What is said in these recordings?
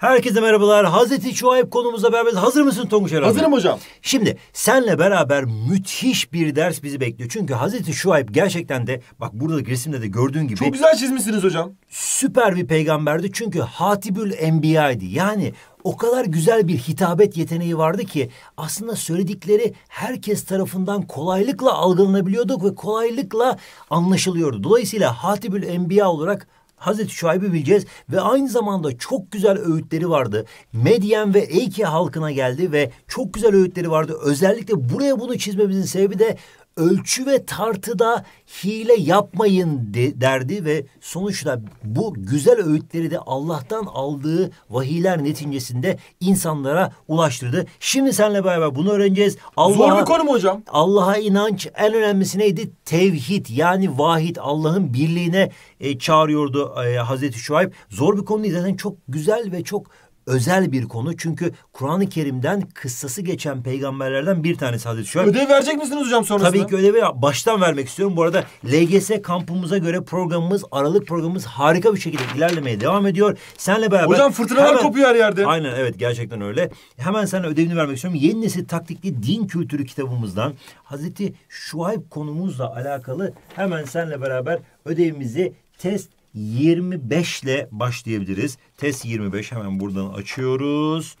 Herkese merhabalar. Hazreti Şuayb konumuzla beraber Hazır mısın Tonguç Erhan? Hazırım hocam. Şimdi senle beraber müthiş bir ders bizi bekliyor. Çünkü Hazreti Şuayb gerçekten de bak buradaki resimde de gördüğün gibi... Çok güzel çizmişsiniz hocam. Süper bir peygamberdi. Çünkü Hatibül Enbiya'ydı. Yani o kadar güzel bir hitabet yeteneği vardı ki aslında söyledikleri herkes tarafından kolaylıkla algılanabiliyordu ve kolaylıkla anlaşılıyordu. Dolayısıyla Hatibül Enbiya olarak Hazreti Şuayb'ı bileceğiz ve aynı zamanda çok güzel öğütleri vardı. Medyen ve Eyke halkına geldi ve çok güzel öğütleri vardı. Özellikle buraya bunu çizmemizin sebebi de ölçü ve tartıda hile yapmayın de, derdi ve sonuçta bu güzel öğütleri de Allah'tan aldığı vahiyler neticesinde insanlara ulaştırdı. Şimdi seninle beraber bunu öğreneceğiz. Allah Zor bir konu mu hocam? Allah'a inanç en önemlisi neydi? Tevhid yani vahid Allah'ın birliğine e, çağırıyordu e, Hazreti Şuayb. Zor bir konu değil zaten çok güzel ve çok özel bir konu. Çünkü Kur'an-ı Kerim'den kıssası geçen peygamberlerden bir tanesi Hazreti Ödev verecek misiniz hocam sonrasında? Tabii ki ödevi baştan vermek istiyorum. Bu arada LGS kampımıza göre programımız, aralık programımız harika bir şekilde ilerlemeye devam ediyor. Senle beraber... Hocam fırtınalar hemen, kopuyor her yerde. Aynen evet gerçekten öyle. Hemen sana ödevini vermek istiyorum. Yeni nesil taktikli din kültürü kitabımızdan Hazreti Şuayb konumuzla alakalı hemen senle beraber ödevimizi test 25 ile başlayabiliriz. Test 25 hemen buradan açıyoruz.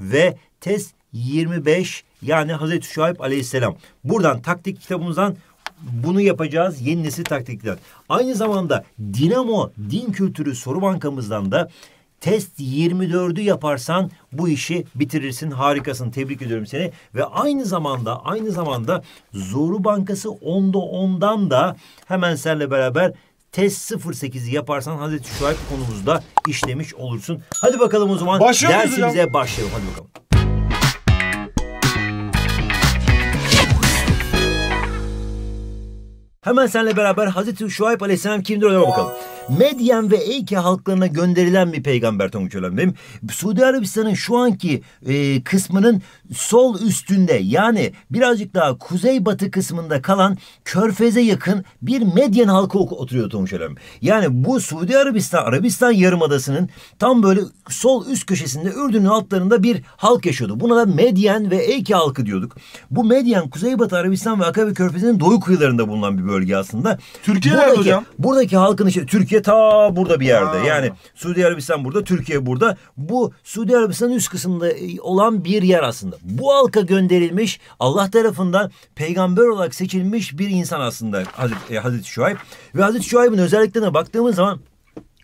Ve test 25 yani Hazreti Şuayb Aleyhisselam. Buradan taktik kitabımızdan bunu yapacağız yeni nesil taktikler. Aynı zamanda Dinamo Din Kültürü Soru Bankamızdan da test 24'ü yaparsan bu işi bitirirsin. Harikasın. Tebrik ediyorum seni. Ve aynı zamanda aynı zamanda Zoru Bankası 10'da 10'dan da hemen seninle beraber test 08'i yaparsan Hazreti Şuayb konumuzda işlemiş olursun. Hadi bakalım o zaman Başlıyoruz dersimize hocam. başlayalım. Hadi bakalım. Hemen seninle beraber Hazreti Şuayb Aleyhisselam kimdir ona bakalım. Medyen ve Eyke halklarına gönderilen bir peygamber Tonguç Ölenbey'im. Suudi Arabistan'ın şu anki e, kısmının sol üstünde yani birazcık daha kuzey batı kısmında kalan körfeze yakın bir Medyen halkı oturuyor Tonguç Ölenbey'im. Yani bu Suudi Arabistan, Arabistan Yarımadası'nın tam böyle sol üst köşesinde Ürdün'ün altlarında bir halk yaşıyordu. Buna da Medyen ve Eyke halkı diyorduk. Bu Medyen, Kuzeybatı Arabistan ve Akabe Körfezi'nin doğu kıyılarında bulunan bir bölge aslında. Türkiye buradaki, hocam? Buradaki halkın işte Türkiye Türkiye ta burada bir yerde. Aa. Yani Suudi Arabistan burada, Türkiye burada. Bu Suudi Arabistan'ın üst kısmında e, olan bir yer aslında. Bu halka gönderilmiş Allah tarafından peygamber olarak seçilmiş bir insan aslında Hazreti, e, Hazreti Şuayb. Ve Hazreti Şuayb'ın özelliklerine baktığımız zaman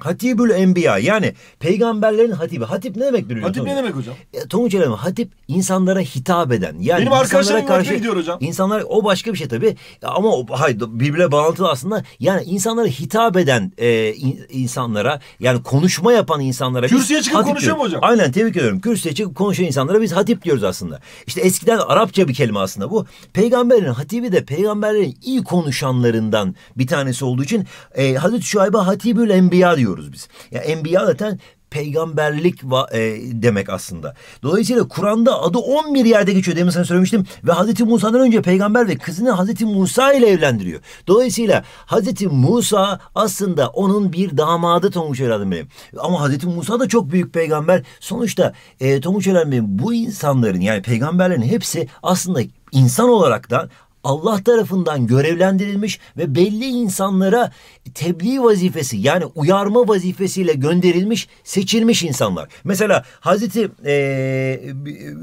Hatibül Enbiya yani peygamberlerin hatibi. Hatip ne demek biliyor musun? Hatip ne demek hocam? E, Tonguç Elema hatip insanlara hitap eden. Yani Benim arkadaşlarım karşı diyor hocam. İnsanlar o başka bir şey tabii ama hayır, birbirine bağlantılı aslında. Yani insanlara hitap eden e, in, insanlara yani konuşma yapan insanlara. Kürsüye çıkıp hatip konuşuyor mu hocam? Aynen tebrik ediyorum. Kürsüye çıkıp konuşan insanlara biz hatip diyoruz aslında. İşte eskiden Arapça bir kelime aslında bu. Peygamberin hatibi de peygamberlerin iyi konuşanlarından bir tanesi olduğu için e, Hazreti Şuayb'a Hatibül Enbiya diyor görüyoruz biz. Ya yani enbiya zaten peygamberlik va, e, demek aslında. Dolayısıyla Kur'an'da adı 11 yerde geçiyor. Demin sana söylemiştim. Ve Hazreti Musa'dan önce peygamber ve kızını Hazreti Musa ile evlendiriyor. Dolayısıyla Hazreti Musa aslında onun bir damadı Tonguç Evladım benim. Ama Hazreti Musa da çok büyük peygamber. Sonuçta e, Tonguç Evladım benim bu insanların yani peygamberlerin hepsi aslında insan olarak da Allah tarafından görevlendirilmiş ve belli insanlara tebliğ vazifesi yani uyarma vazifesiyle gönderilmiş seçilmiş insanlar. Mesela Hazreti e,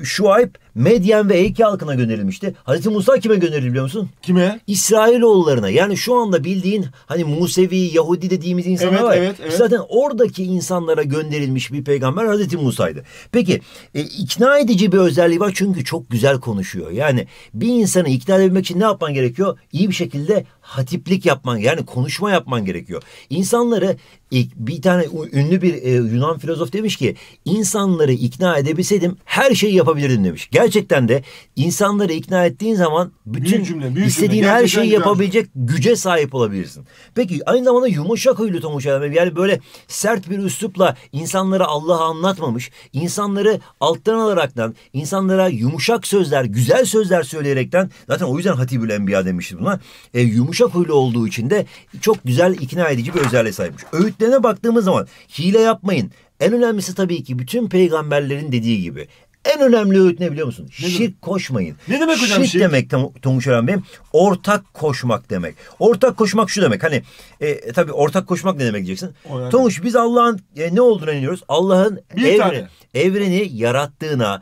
Şuayb Medyen ve Eyke halkına gönderilmişti. Hazreti Musa kime gönderildi biliyor musun? Kime? İsrailoğullarına. Yani şu anda bildiğin hani Musevi, Yahudi dediğimiz insanlar evet, var. Evet, evet. Zaten oradaki insanlara gönderilmiş bir peygamber Hazreti Musa'ydı. Peki e, ikna edici bir özelliği var çünkü çok güzel konuşuyor. Yani bir insanı ikna edebilmek için ne yapman gerekiyor? İyi bir şekilde hatiplik yapman yani konuşma yapman gerekiyor. İnsanları bir tane ünlü bir e, Yunan filozof demiş ki insanları ikna edebilseydim her şeyi yapabilirdim demiş. Gerçekten de insanları ikna ettiğin zaman bütün cümle, istediğin cümle, her şeyi yapabilecek güce sahip olabilirsin. Peki aynı zamanda yumuşak huylu Tomuş Adam yani böyle sert bir üslupla insanlara Allah'ı anlatmamış, insanları alttan alaraktan, insanlara yumuşak sözler, güzel sözler söyleyerekten zaten o yüzden Hatibül Enbiya demişti buna. E, yumuşak yumuşak huylu olduğu için de çok güzel ikna edici bir özelliğe sahipmiş. Öğütlerine baktığımız zaman hile yapmayın. En önemlisi tabii ki bütün peygamberlerin dediği gibi en önemli öğüt ne biliyor musun? Ne Şirk demek? koşmayın. Ne demek hocam şirk? Şirk demek Tonguç Öğren Bey'im ortak koşmak demek. Ortak koşmak şu demek hani e, tabii ortak koşmak ne demek diyeceksin. Yani. Tonguç biz Allah'ın e, ne olduğunu inanıyoruz. Allah'ın evren, evreni yarattığına,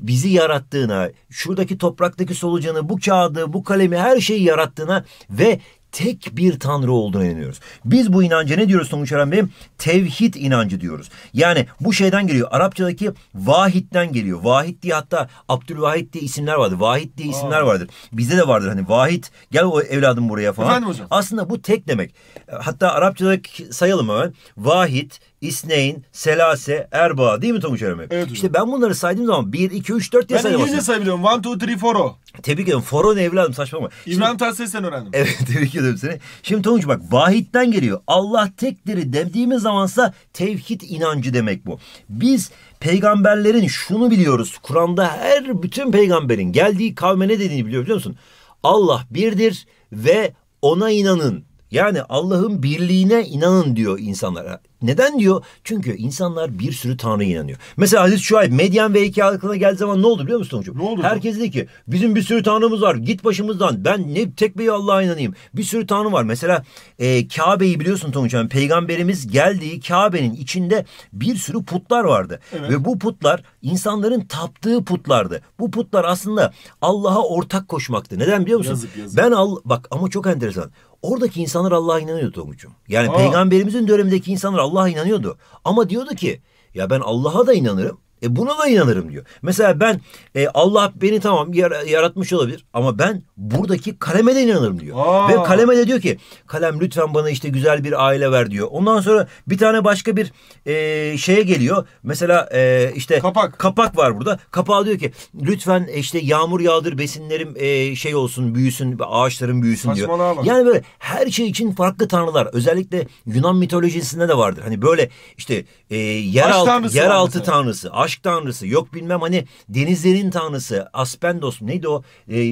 bizi yarattığına, şuradaki topraktaki solucanı, bu kağıdı, bu kalemi her şeyi yarattığına ve tek bir tanrı olduğuna inanıyoruz. Biz bu inanca ne diyoruz Tonguç Eren Bey? Tevhid inancı diyoruz. Yani bu şeyden geliyor. Arapçadaki vahitten geliyor. Vahit diye hatta Abdülvahit diye isimler vardır. Vahit diye isimler Aa. vardır. Bizde de vardır hani vahit gel o evladım buraya falan. Efendim hocam? Aslında bu tek demek. Hatta Arapçadaki sayalım hemen. Vahit, İsneyn, Selase, Erba değil mi Tonguç Ermek? Evet hocam. İşte ben bunları saydığım zaman 1, 2, 3, 4 diye ben sayamazsın. Ben İngilizce sayabiliyorum. 1, 2, 3, 4 o. Tebrik ederim. Foro ne evladım saçmalama. İbrahim Tatlıses'ten öğrendim. Evet tebrik ediyorum seni. Şimdi Tonguç bak vahitten geliyor. Allah tekleri dediğimiz zamansa tevhid inancı demek bu. Biz peygamberlerin şunu biliyoruz. Kur'an'da her bütün peygamberin geldiği kavme ne dediğini biliyor biliyor musun? Allah birdir ve ona inanın. Yani Allah'ın birliğine inanın diyor insanlara. Neden diyor? Çünkü insanlar bir sürü tanrı inanıyor. Mesela Aziz Şuayb medyan ve hikaye aklına geldiği zaman ne oldu biliyor musun Tonguç'um? Ne oldu? Herkes dedi ki bizim bir sürü tanrımız var git başımızdan ben ne tek bir Allah'a inanayım. Bir sürü tanrı var. Mesela e, Kabe'yi biliyorsun Tonguç'um peygamberimiz geldiği Kabe'nin içinde bir sürü putlar vardı. Evet. Ve bu putlar insanların taptığı putlardı. Bu putlar aslında Allah'a ortak koşmaktı. Neden biliyor musun? Yazık, yazık. Ben al bak ama çok enteresan. Oradaki insanlar Allah'a inanıyordu Tonguç'um. Yani Aa. peygamberimizin dönemindeki insanlar Allah'a inanıyordu. Ama diyordu ki ya ben Allah'a da inanırım e buna da inanırım diyor. Mesela ben e, Allah beni tamam yaratmış olabilir ama ben buradaki kaleme de inanırım diyor. Aa. Ve kaleme de diyor ki kalem lütfen bana işte güzel bir aile ver diyor. Ondan sonra bir tane başka bir e, şeye geliyor. Mesela e, işte kapak. kapak var burada. Kapağı diyor ki lütfen e, işte yağmur yağdır besinlerim e, şey olsun büyüsün ağaçların büyüsün diyor. Yani böyle her şey için farklı tanrılar. Özellikle Yunan mitolojisinde de vardır. Hani böyle işte e, yer, alt, yer altı tanrısı, aş aşk tanrısı yok bilmem hani denizlerin tanrısı Aspendos neydi o e, e,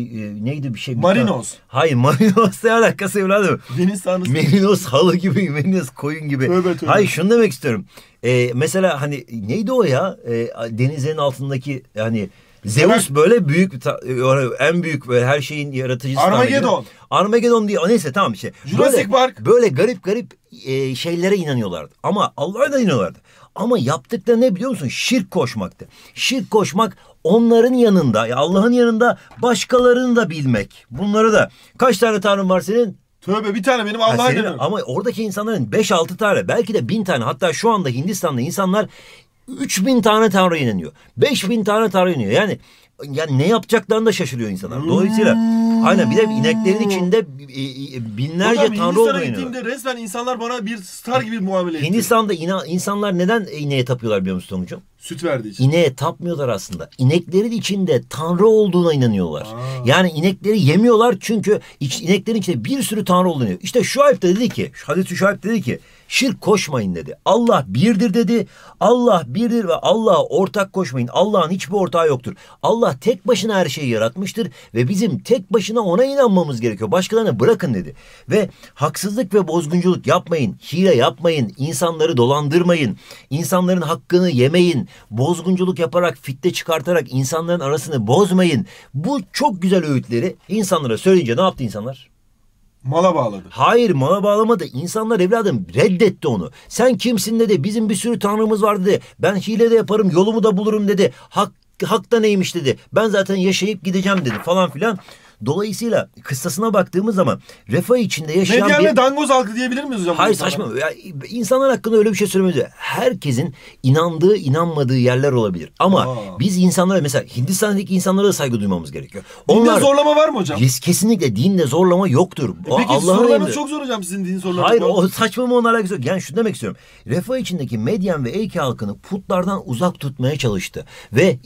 neydi bir şey. Marinos. Bir Hayır Marinos ne alakası evladım. Deniz tanrısı. Marinos halı gibi Marinos koyun gibi. Tövbe tövbe. Hayır şunu demek istiyorum. E, mesela hani neydi o ya e, denizlerin altındaki hani Zeus böyle büyük e, en büyük böyle her şeyin yaratıcısı. Armageddon. Armageddon diye neyse tamam işte. Jurassic böyle, Park. Böyle garip garip e, şeylere inanıyorlardı. Ama Allah'a da inanıyorlardı. Ama yaptıkları ne biliyor musun? Şirk koşmaktı. Şirk koşmak onların yanında, ya Allah'ın yanında başkalarını da bilmek. Bunları da kaç tane tanrım var senin? Tövbe bir tane benim Allah'a inanıyorum. Ama oradaki insanların 5-6 tane belki de 1000 tane hatta şu anda Hindistan'da insanlar 3000 tane tanrı inanıyor. 5000 tane tanrı inanıyor. Yani ya ne yapacaklarını da şaşırıyor insanlar. Hmm. Dolayısıyla aynen bir de ineklerin içinde binlerce Hocam, tanrı olduğunu gittiğimde resmen insanlar bana bir star gibi muamele ediyor. Hindistan'da ina, insanlar neden ineğe tapıyorlar biliyor musun Tongucuğum? Süt verdiği için. İneğe tapmıyorlar aslında. İneklerin içinde tanrı olduğuna inanıyorlar. Aa. Yani inekleri yemiyorlar çünkü iç, ineklerin içinde bir sürü tanrı olduğunu inanıyor. İşte Şuayb de dedi ki, Hazreti Şuayb dedi ki şirk koşmayın dedi. Allah birdir dedi. Allah bir birdir ve Allah'a ortak koşmayın. Allah'ın hiçbir ortağı yoktur. Allah tek başına her şeyi yaratmıştır ve bizim tek başına ona inanmamız gerekiyor. Başkalarını bırakın dedi. Ve haksızlık ve bozgunculuk yapmayın, hile yapmayın, İnsanları dolandırmayın, İnsanların hakkını yemeyin, bozgunculuk yaparak, fitne çıkartarak insanların arasını bozmayın. Bu çok güzel öğütleri insanlara söyleyince ne yaptı insanlar? Mala bağladı. Hayır mala bağlamadı. İnsanlar evladım reddetti onu. Sen kimsin dedi. Bizim bir sürü tanrımız var dedi. Ben hile de yaparım yolumu da bulurum dedi. Hak, hak da neymiş dedi. Ben zaten yaşayıp gideceğim dedi falan filan. Dolayısıyla kıstasına baktığımız zaman refah içinde yaşayan Medyan bir... ve dangoz halkı diyebilir miyiz hocam? Hayır saçma. Ya, insanlar hakkında öyle bir şey söylemiyoruz. Herkesin inandığı, inanmadığı yerler olabilir. Ama Aa. biz insanlara mesela Hindistan'daki insanlara da saygı duymamız gerekiyor. Dinde zorlama var mı hocam? Kesinlikle dinde zorlama yoktur. E peki sorularınız çok zor hocam sizin din sorularınız. Hayır o saçma mı onlarla alakası yok. Yani şunu demek istiyorum. Refah içindeki Medyen ve Eyke halkını putlardan uzak tutmaya çalıştı. Ve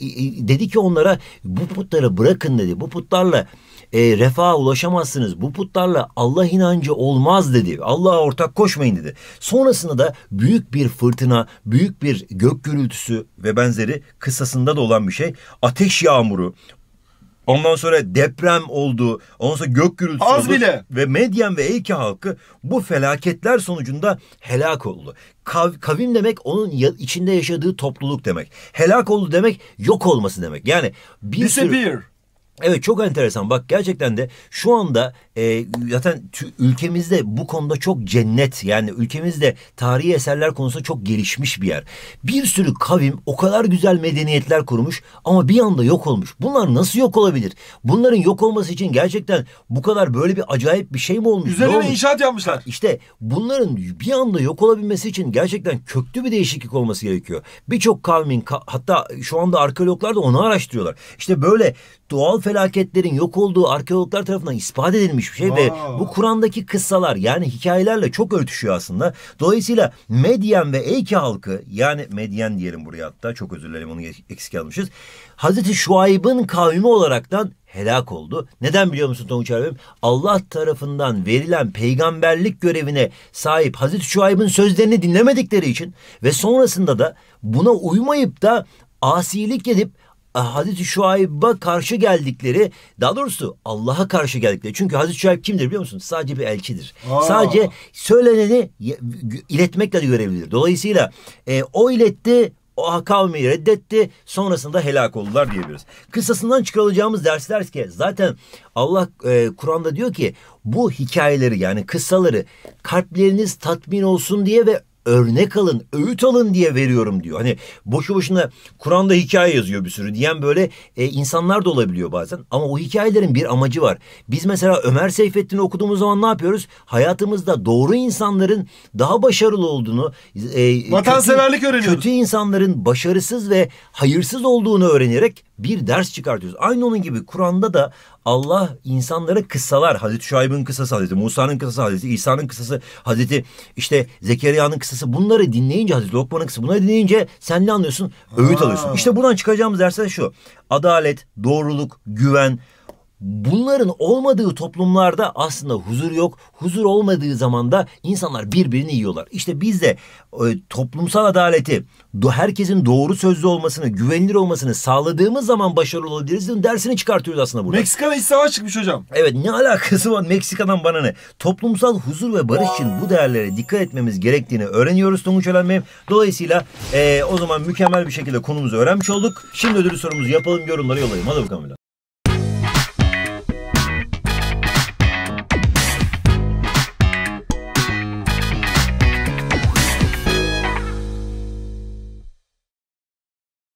dedi ki onlara bu putları bırakın dedi. Bu putlarla e, refaha ulaşamazsınız. Bu putlarla Allah inancı olmaz dedi. Allah'a ortak koşmayın dedi. Sonrasında da büyük bir fırtına, büyük bir gök gürültüsü ve benzeri kısasında da olan bir şey. Ateş yağmuru, Ondan sonra deprem oldu. Ondan sonra gök gürültüsü Az oldu. bile. Ve Medyen ve eyki halkı bu felaketler sonucunda helak oldu. Kav, kavim demek onun içinde yaşadığı topluluk demek. Helak oldu demek yok olması demek. Yani bir Disappear. sürü... Evet çok enteresan bak gerçekten de şu anda e, zaten ülkemizde bu konuda çok cennet yani ülkemizde tarihi eserler konusunda çok gelişmiş bir yer. Bir sürü kavim o kadar güzel medeniyetler kurmuş ama bir anda yok olmuş. Bunlar nasıl yok olabilir? Bunların yok olması için gerçekten bu kadar böyle bir acayip bir şey mi olmuş? Üzerine olmuş? inşaat yapmışlar. İşte bunların bir anda yok olabilmesi için gerçekten köklü bir değişiklik olması gerekiyor. Birçok kavmin hatta şu anda arkeologlar da onu araştırıyorlar. İşte böyle doğal felaketlerin yok olduğu arkeologlar tarafından ispat edilmiş bir şey wow. ve bu Kur'an'daki kıssalar yani hikayelerle çok örtüşüyor aslında. Dolayısıyla Medyen ve Eyke halkı yani Medyen diyelim buraya hatta çok özür dilerim onu eksik almışız. Hazreti Şuayb'ın kavmi olaraktan helak oldu. Neden biliyor musun Tonguç abim? Allah tarafından verilen peygamberlik görevine sahip Hazreti Şuayb'ın sözlerini dinlemedikleri için ve sonrasında da buna uymayıp da asilik edip Hazreti Şuayb'a karşı geldikleri daha doğrusu Allah'a karşı geldikleri. Çünkü Hazreti Şuayb kimdir biliyor musun? Sadece bir elçidir. Aa. Sadece söyleneni iletmekle de görevlidir. Dolayısıyla e, o iletti o kavmi reddetti sonrasında helak oldular diyebiliriz. Kısasından çıkaracağımız dersler ki zaten Allah e, Kur'an'da diyor ki bu hikayeleri yani kıssaları kalpleriniz tatmin olsun diye ve örnek alın, öğüt alın diye veriyorum diyor. Hani boşu boşuna Kur'an'da hikaye yazıyor bir sürü diyen böyle e, insanlar da olabiliyor bazen. Ama o hikayelerin bir amacı var. Biz mesela Ömer Seyfettin'i okuduğumuz zaman ne yapıyoruz? Hayatımızda doğru insanların daha başarılı olduğunu, e, e vatanseverlik kötü, öğreniyoruz. Kötü insanların başarısız ve hayırsız olduğunu öğrenerek bir ders çıkartıyoruz. Aynı onun gibi Kur'an'da da Allah insanlara kısalar Hazreti Şuayb'ın kısası, Hazreti Musa'nın kısası, Hazreti İsa'nın kısası, Hazreti işte Zekeriya'nın kısası bunları dinleyince, Hazreti Lokman'ın kısası bunları dinleyince sen ne anlıyorsun? Öğüt ha. alıyorsun. İşte buradan çıkacağımız dersler şu. Adalet, doğruluk, güven, bunların olmadığı toplumlarda aslında huzur yok. Huzur olmadığı zaman da insanlar birbirini yiyorlar. İşte biz de e, toplumsal adaleti, herkesin doğru sözlü olmasını, güvenilir olmasını sağladığımız zaman başarılı olabiliriz. Dersini çıkartıyoruz aslında burada. Meksika'da iç savaş çıkmış hocam. Evet ne alakası var Meksika'dan bana ne? Toplumsal huzur ve barış için bu değerlere dikkat etmemiz gerektiğini öğreniyoruz Tonguç Ölen Bey. Dolayısıyla e, o zaman mükemmel bir şekilde konumuzu öğrenmiş olduk. Şimdi ödül sorumuzu yapalım yorumları yollayalım. Hadi bakalım.